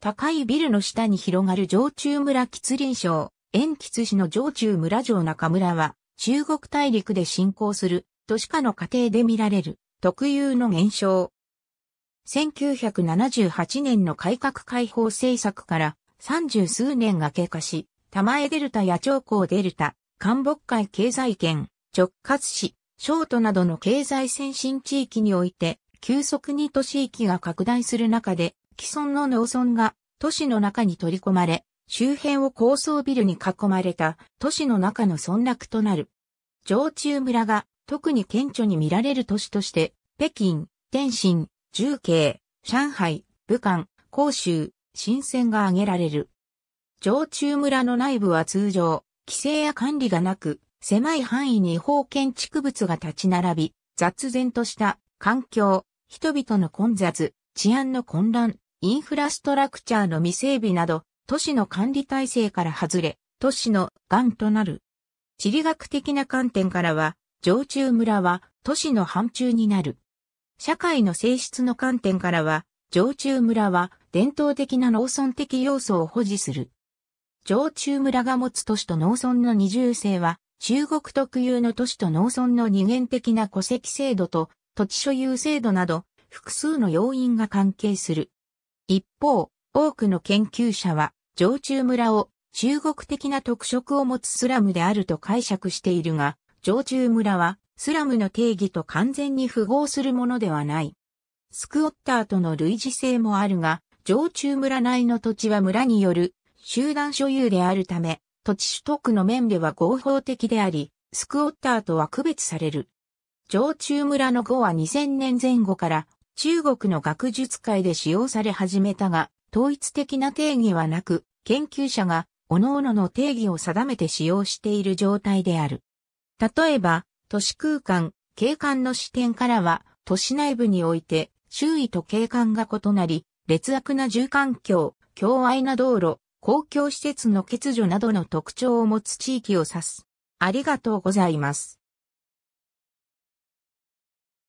高いビルの下に広がる上中村吉林省、延吉市の上中村城中村は、中国大陸で進行する都市化の過程で見られる特有の現象。1978年の改革開放政策から三十数年が経過し、玉江デルタや長江デルタ、韓北海経済圏、直轄市、ショートなどの経済先進地域において、急速に都市域が拡大する中で、既存の農村が都市の中に取り込まれ、周辺を高層ビルに囲まれた都市の中の村落となる。常駐村が特に顕著に見られる都市として、北京、天津、重慶、上海、武漢、広州、新鮮が挙げられる。常駐村の内部は通常、規制や管理がなく、狭い範囲に違法建築物が立ち並び、雑然とした環境、人々の混雑、治安の混乱インフラストラクチャーの未整備など、都市の管理体制から外れ、都市の癌となる。地理学的な観点からは、常駐村は都市の範疇になる。社会の性質の観点からは、常駐村は伝統的な農村的要素を保持する。常駐村が持つ都市と農村の二重性は、中国特有の都市と農村の二元的な戸籍制度と土地所有制度など、複数の要因が関係する。一方、多くの研究者は、常駐村を中国的な特色を持つスラムであると解釈しているが、常駐村はスラムの定義と完全に符合するものではない。スクオッターとの類似性もあるが、常駐村内の土地は村による集団所有であるため、土地取得の面では合法的であり、スクオッターとは区別される。常駐村の語は2000年前後から中国の学術界で使用され始めたが、統一的な定義はなく、研究者が各々の定義を定めて使用している状態である。例えば、都市空間、景観の視点からは、都市内部において、周囲と景観が異なり、劣悪な住環境、狭隘な道路、公共施設の欠如などの特徴を持つ地域を指す。ありがとうございます。